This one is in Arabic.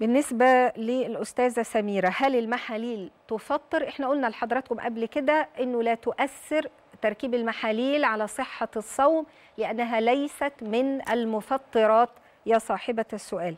بالنسبة للأستاذة سميرة هل المحاليل تفطر؟ احنا قلنا لحضراتكم قبل كده أنه لا تؤثر تركيب المحاليل على صحة الصوم لأنها ليست من المفطرات يا صاحبة السؤال